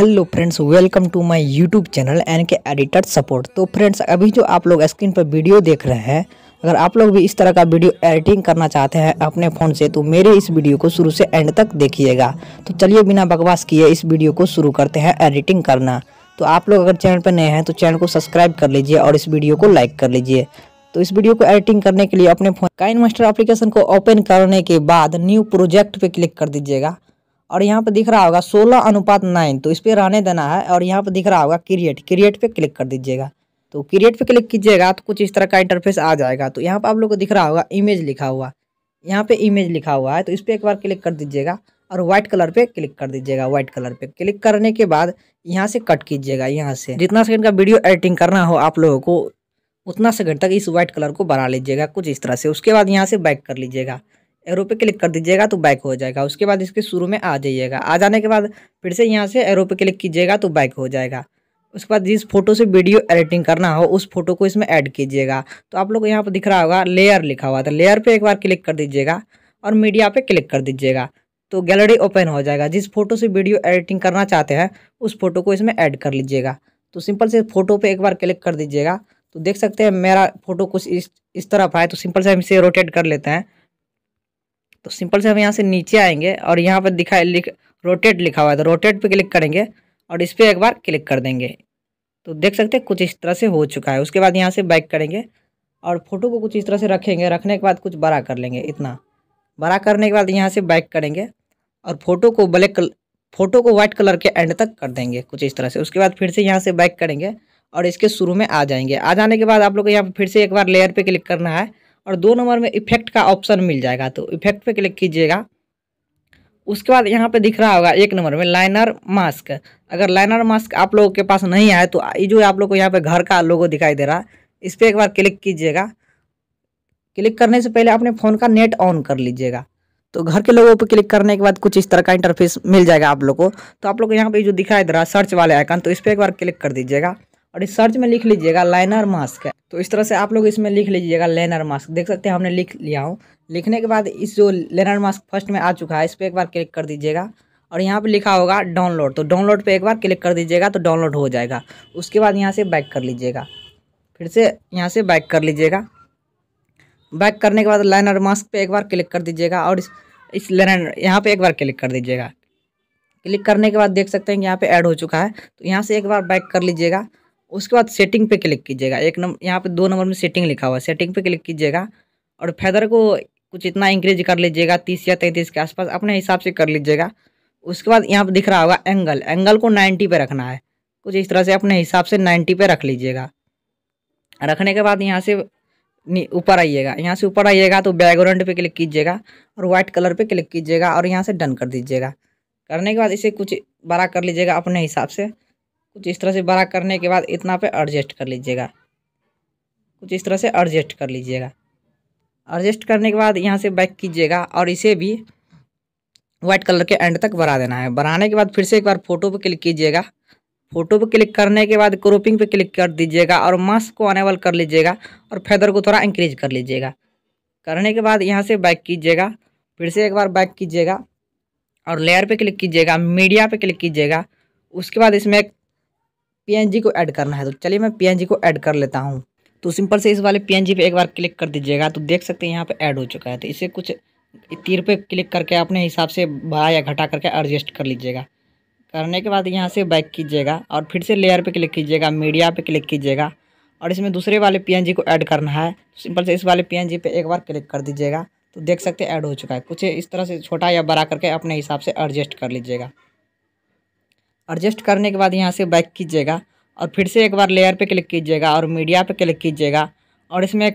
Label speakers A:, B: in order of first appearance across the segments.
A: hello friends welcome to my YouTube channel N K editor support तो friends अभी जो आप लोग स्क्रीन पर वीडियो देख रहे हैं अगर आप लोग भी इस तरह का वीडियो एडिटिंग करना चाहते हैं अपने फ़ोन से तो मेरे इस वीडियो को शुरू से एंड तक देखिएगा तो चलिए बिना बकवास किए इस वीडियो को शुरू करते हैं एडिटिंग करना तो आप लोग अगर चैनल पर नए हैं तो चैनल को सब्सक्राइब कर लीजिए और इस वीडियो को लाइक कर लीजिए तो इस वीडियो को एडिटिंग करने के लिए अपने फोन काइन मास्टर अप्लीकेशन को ओपन करने के बाद न्यू प्रोजेक्ट पे क्लिक कर दीजिएगा और यहाँ पर दिख रहा होगा सोलह अनुपात नाइन तो इस पर रहने देना है और यहाँ पर दिख रहा होगा क्रिएट क्रिएट पे क्लिक कर दीजिएगा तो क्रिएट पे क्लिक कीजिएगा तो कुछ इस तरह का इंटरफेस आ जाएगा तो यहाँ पर आप लोग को दिख रहा होगा इमेज लिखा हुआ यहाँ पे इमेज लिखा हुआ है तो इस पर एक बार क्लिक कर दीजिएगा और व्हाइट कलर पे क्लिक कर दीजिएगा व्हाइट कलर पे क्लिक करने के बाद यहाँ से कट कीजिएगा यहाँ से जितना सेकंड का वीडियो एडिटिंग करना हो आप लोगों को उतना सेकंड तक इस व्हाइट कलर को बना लीजिएगा कुछ इस तरह से उसके बाद यहाँ से बैक कर लीजिएगा एरो पे क्लिक कर दीजिएगा तो बैक हो जाएगा उसके बाद इसके शुरू में आ जाइएगा आ जाने के बाद फिर से यहाँ से एरो पे क्लिक कीजिएगा तो बैक हो जाएगा उसके बाद जिस फोटो से वीडियो एडिटिंग करना हो उस फोटो को इसमें ऐड कीजिएगा तो आप लोग यहाँ पर दिख रहा होगा लेयर लिखा हुआ था लेयर पर एक बार क्लिक कर दीजिएगा और मीडिया पर क्लिक कर दीजिएगा तो गैलरी ओपन हो जाएगा जिस फोटो से वीडियो एडिटिंग करना चाहते हैं उस फोटो को इसमें ऐड कर लीजिएगा तो सिंपल से फोटो पे एक बार क्लिक कर दीजिएगा तो देख सकते हैं मेरा फोटो कुछ इस इस तरफ आए तो सिंपल से हम इसे रोटेट कर लेते हैं तो सिंपल से हम यहाँ से नीचे आएंगे और यहाँ पर दिखा लिख रोटेट लिखा हुआ है तो रोटेट पे क्लिक करेंगे और इस पर एक बार क्लिक कर देंगे तो देख सकते हैं कुछ इस तरह से हो चुका है उसके बाद यहाँ से बैक करेंगे और फोटो को कुछ इस तरह से रखेंगे रखने के बाद कुछ बड़ा कर लेंगे इतना बड़ा करने के बाद यहाँ से बैक करेंगे और फोटो को ब्लैक कल फोटो को व्हाइट कलर के एंड तक कर देंगे कुछ इस तरह से उसके बाद फिर से यहाँ से बैक करेंगे और इसके शुरू में आ जाएंगे आ जाने के बाद आप लोग को यहाँ पर फिर से एक बार लेयर पे क्लिक करना है और दो नंबर में इफेक्ट का ऑप्शन मिल जाएगा तो इफेक्ट पे क्लिक कीजिएगा उसके बाद यहाँ पे दिख रहा होगा एक नंबर में लाइनर मास्क अगर लाइनर मास्क आप लोगों के पास नहीं आए तो ये जो आप लोग को यहाँ पे घर का लोगो दिखाई दे रहा है इस पर एक बार क्लिक कीजिएगा क्लिक करने से पहले अपने फ़ोन का नेट ऑन कर लीजिएगा तो घर के लोगों पर क्लिक करने के बाद कुछ इस तरह का इंटरफेस मिल जाएगा आप लोग को तो आप लोग को यहाँ पे जो दिखाई दे रहा है सर्च वाले आइकन तो इस पर एक बार क्लिक कर दीजिएगा और इस सर्च में लिख लीजिएगा लाइनर मास्क है तो इस तरह से आप लोग इसमें लिख लीजिएगा लेनर मास्क देख सकते हैं हमने लिख लिया हूँ लिखने के बाद इस जो लेनर मास्क फर्स्ट में आ चुका है इस पर एक बार क्लिक कर दीजिएगा और यहाँ पे लिखा होगा डाउनलोड तो डाउनलोड पे एक बार क्लिक कर दीजिएगा तो डाउनलोड हो जाएगा उसके बाद यहाँ से बैक कर लीजिएगा फिर से यहाँ से बैक कर लीजिएगा बैक करने के बाद लाइनर मास्क पर एक बार क्लिक कर दीजिएगा और इस इस यहाँ पर एक बार क्लिक कर दीजिएगा क्लिक करने के बाद देख सकते हैं कि यहाँ पर ऐड हो चुका है तो यहाँ से एक बार बैक कर लीजिएगा उसके बाद सेटिंग पे क्लिक कीजिएगा एक नंबर यहाँ पे दो नंबर में सेटिंग लिखा हुआ है सेटिंग पे क्लिक कीजिएगा और फैदर को कुछ इतना इंक्रीज कर लीजिएगा तीस या तैंतीस के आसपास अपने हिसाब से कर लीजिएगा उसके बाद यहाँ पर दिख रहा होगा एंगल एंगल को नाइन्टी पर रखना है कुछ इस तरह से अपने हिसाब से नाइन्टी पर रख लीजिएगा रखने के बाद यहाँ से ऊपर आइएगा यहाँ से ऊपर आइएगा तो बैकग्राउंड पे क्लिक कीजिएगा और वाइट कलर पे क्लिक कीजिएगा और यहाँ से डन कर दीजिएगा करने के बाद इसे कुछ बड़ा कर लीजिएगा अपने हिसाब से कुछ इस तरह से बड़ा करने के बाद इतना पे एडजस्ट कर लीजिएगा कुछ इस तरह से एडजस्ट कर लीजिएगा एडजस्ट करने के बाद यहाँ से बैक कीजिएगा और इसे भी वाइट कलर के एंड तक बढ़ा देना है बढ़ाने के बाद फिर से एक बार फोटो पर क्लिक कीजिएगा फोटो पर क्लिक करने के बाद क्रोपिंग पे क्लिक कर दीजिएगा और मास्क को अनेबल कर लीजिएगा और फेदर को थोड़ा इंक्रीज कर लीजिएगा करने के बाद यहाँ से बैक कीजिएगा फिर से एक बार बैक कीजिएगा और लेयर पे क्लिक कीजिएगा मीडिया पे क्लिक कीजिएगा उसके बाद इसमें एक पीएनजी को ऐड करना है तो चलिए मैं पीएनजी को ऐड कर लेता हूँ तो सिंपल से इस वाले पीएनजी पे एक बार क्लिक कर दीजिएगा तो देख सकते हैं यहाँ पे ऐड हो चुका है तो इसे कुछ तीर पे क्लिक करके अपने हिसाब से बढ़ा या घटा करके एडजस्ट कर लीजिएगा करने के बाद यहाँ से बैक कीजिएगा और फिर से लेयर पे क्लिक कीजिएगा मीडिया पे क्लिक कीजिएगा और इसमें दूसरे वाले पी को ऐड करना है सिंपल से इस वाले पी पे एक बार क्लिक कर दीजिएगा तो देख सकते ऐड हो चुका है कुछ इस तरह से छोटा या बड़ा करके अपने हिसाब से एडजस्ट कर लीजिएगा एडजस्ट करने के बाद यहाँ से बैक कीजिएगा और फिर से एक बार लेयर पे क्लिक कीजिएगा और मीडिया पे क्लिक कीजिएगा और इसमें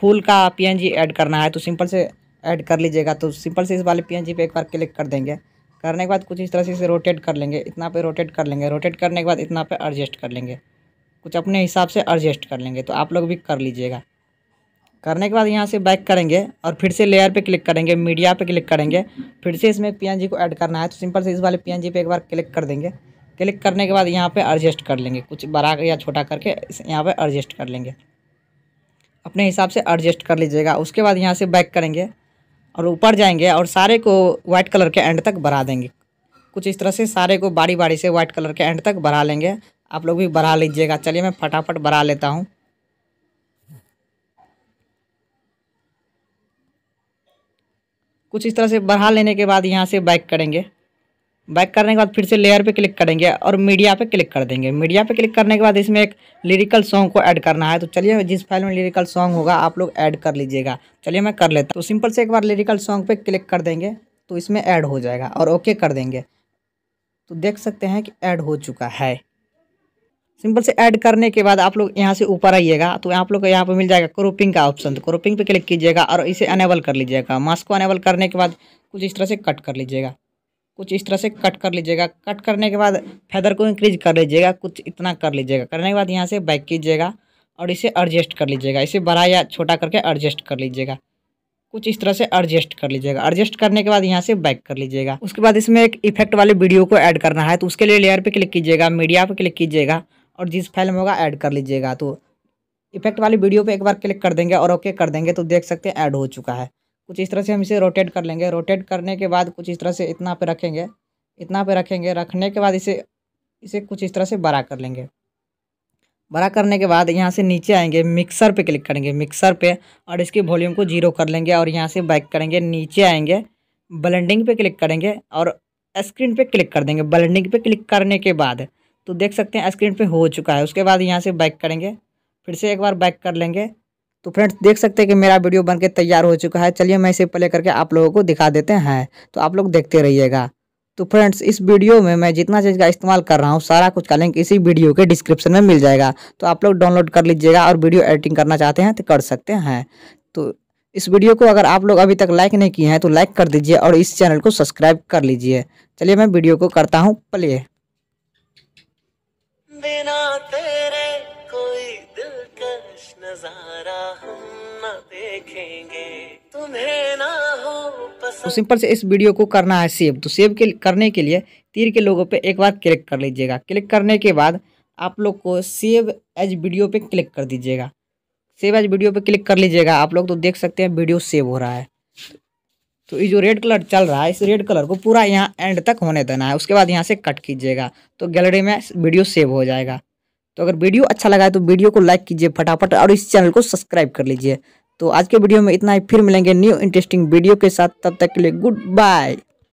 A: फूल का पीएनजी ऐड करना है तो सिंपल से ऐड कर लीजिएगा तो सिंपल से इस वाले पीएनजी पे एक बार क्लिक कर देंगे करने के बाद कुछ इस तरह से इसे रोटेट कर लेंगे इतना पे रोटेट कर लेंगे रोटेट करने के बाद इतना पे एडजस्ट कर लेंगे कुछ अपने हिसाब से एडजस्ट कर लेंगे तो आप लोग भी कर लीजिएगा करने के बाद यहाँ से बैक करेंगे और फिर से लेयर पर क्लिक करेंगे मीडिया पर क्लिक करेंगे फिर से इसमें पी को ऐड करना है तो सिंपल से इस वाले पी पे एक बार क्लिक कर देंगे क्लिक करने के बाद यहाँ पे एडजस्ट कर लेंगे कुछ बड़ा या छोटा करके यहाँ पे एडजस्ट कर लेंगे अपने हिसाब से एडजस्ट कर लीजिएगा उसके बाद यहाँ से बैक करेंगे और ऊपर जाएंगे और सारे को वाइट कलर के एंड तक बढ़ा देंगे कुछ इस तरह से सारे को बारी बारी से वाइट कलर के एंड तक बढ़ा लेंगे आप लोग भी बढ़ा लीजिएगा चलिए मैं फटाफट बढ़ा लेता हूँ कुछ इस तरह से बढ़ा लेने के बाद यहाँ से बैक करेंगे बैक करने के बाद फिर से लेयर पे क्लिक करेंगे और मीडिया पे क्लिक कर देंगे मीडिया पे क्लिक करने के बाद इसमें एक लिरिकल सॉन्ग को ऐड करना है तो चलिए जिस फाइल में लिरिकल सॉन्ग होगा आप लोग ऐड कर लीजिएगा चलिए मैं कर लेता हूँ तो सिंपल से एक बार लिरिकल सॉन्ग पे क्लिक कर देंगे तो इसमें ऐड हो जाएगा और ओके कर देंगे तो देख सकते हैं कि ऐड हो चुका है सिंपल से ऐड करने के बाद आप लोग यहाँ से ऊपर आइएगा तो आप लोग को यहाँ पर मिल जाएगा क्रोपिंग का ऑप्शन तो क्रोपिंग पे क्लिक कीजिएगा और इसे अनेबल कर लीजिएगा मास्क को अनेबल करने के बाद कुछ इस तरह से कट कर लीजिएगा कुछ इस तरह से कट कर लीजिएगा कट करने के बाद फैदर को इंक्रीज कर लीजिएगा कुछ इतना कर लीजिएगा करने के बाद यहाँ से बैक कीजिएगा और इसे एडजस्ट कर लीजिएगा इसे बड़ा या छोटा करके एडजस्ट कर लीजिएगा कुछ इस तरह से एडजस्ट कर लीजिएगा एडजस्ट करने के बाद यहाँ से बैक कर लीजिएगा उसके बाद इसमें एक इफेक्ट वाले वीडियो को ऐड करना है तो उसके लिए लेयर पे क्लिक कीजिएगा मीडिया पे क्लिक कीजिएगा और जिस फाइल में होगा ऐड कर लीजिएगा तो इफेक्ट वाली वीडियो पे एक बार क्लिक कर देंगे और ओके कर देंगे तो देख सकते हैं ऐड हो चुका है कुछ इस तरह से हम इसे रोटेट कर लेंगे रोटेट करने के बाद कुछ इस तरह से इतना पे रखेंगे इतना पे रखेंगे रखने के बाद इसे इसे कुछ इस तरह से बड़ा कर लेंगे बड़ा करने के बाद यहाँ से नीचे आएंगे मिक्सर पे क्लिक करेंगे मिक्सर पे और इसकी वॉल्यूम को जीरो कर लेंगे और यहाँ से बैक करेंगे नीचे आएंगे ब्लेंडिंग पे क्लिक करेंगे और स्क्रीन पे क्लिक कर देंगे ब्लेंडिंग पे क्लिक करने के बाद तो देख सकते हैं स्क्रीन पे हो चुका है उसके बाद यहाँ से बैक करेंगे फिर से एक बार बैक कर लेंगे तो फ्रेंड्स देख सकते हैं कि मेरा वीडियो बनके तैयार हो चुका है चलिए मैं इसे प्ले करके आप लोगों को दिखा देते हैं तो आप लोग देखते रहिएगा तो फ्रेंड्स इस वीडियो में मैं जितना चीज़ का इस्तेमाल कर रहा हूँ सारा कुछ का लिंक इसी वीडियो के डिस्क्रिप्शन में मिल जाएगा तो आप लोग डाउनलोड कर लीजिएगा और वीडियो एडिटिंग करना चाहते हैं तो कर सकते हैं तो इस वीडियो को अगर आप लोग अभी तक लाइक नहीं किए हैं तो लाइक कर दीजिए और इस चैनल को सब्सक्राइब कर लीजिए चलिए मैं वीडियो को करता हूँ प्ले नजारा हम देखेंगे तुम्हें ना हो पसंद तो सिंपल से इस वीडियो को करना है सेव तो सेव के करने के लिए तीर के लोगों पे एक बार क्लिक कर लीजिएगा क्लिक करने के बाद आप लोग को सेव एज वीडियो पे क्लिक कर दीजिएगा सेव एज वीडियो पे क्लिक कर लीजिएगा आप लोग तो देख सकते हैं वीडियो सेव हो रहा है तो ये जो रेड कलर चल रहा है इस रेड कलर को पूरा यहाँ एंड तक होने देना है उसके बाद यहाँ से कट कीजिएगा तो गैलरी में वीडियो सेव हो जाएगा तो अगर वीडियो अच्छा लगा है तो वीडियो को लाइक कीजिए फटाफट और इस चैनल को सब्सक्राइब कर लीजिए तो आज के वीडियो में इतना ही फिर मिलेंगे न्यू इंटरेस्टिंग वीडियो के साथ तब तक के लिए गुड बाय